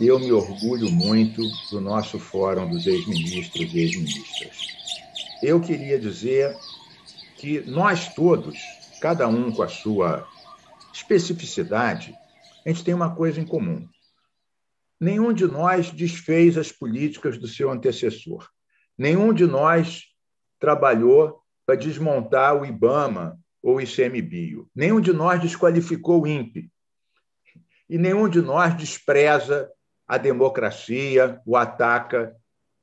Eu me orgulho muito do nosso Fórum dos Ex-Ministros e Ex-Ministras. Eu queria dizer que nós todos, cada um com a sua especificidade, a gente tem uma coisa em comum. Nenhum de nós desfez as políticas do seu antecessor. Nenhum de nós trabalhou para desmontar o IBAMA ou o ICMBio. Nenhum de nós desqualificou o INPE. E nenhum de nós despreza a democracia, o ataca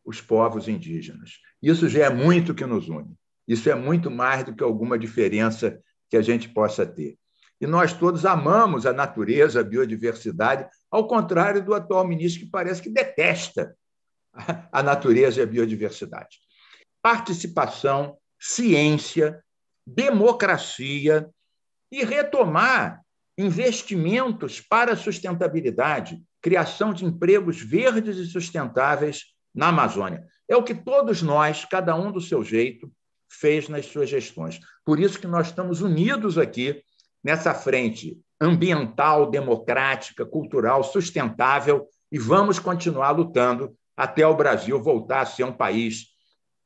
os povos indígenas. Isso já é muito que nos une. Isso é muito mais do que alguma diferença que a gente possa ter. E nós todos amamos a natureza, a biodiversidade, ao contrário do atual ministro que parece que detesta a natureza e a biodiversidade. Participação, ciência, democracia e retomar investimentos para a sustentabilidade criação de empregos verdes e sustentáveis na Amazônia. É o que todos nós, cada um do seu jeito, fez nas suas gestões. Por isso que nós estamos unidos aqui nessa frente ambiental, democrática, cultural, sustentável e vamos continuar lutando até o Brasil voltar a ser um país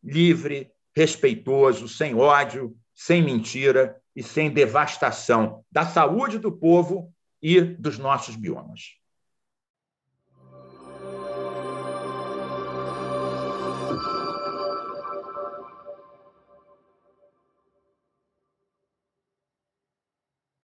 livre, respeitoso, sem ódio, sem mentira e sem devastação da saúde do povo e dos nossos biomas.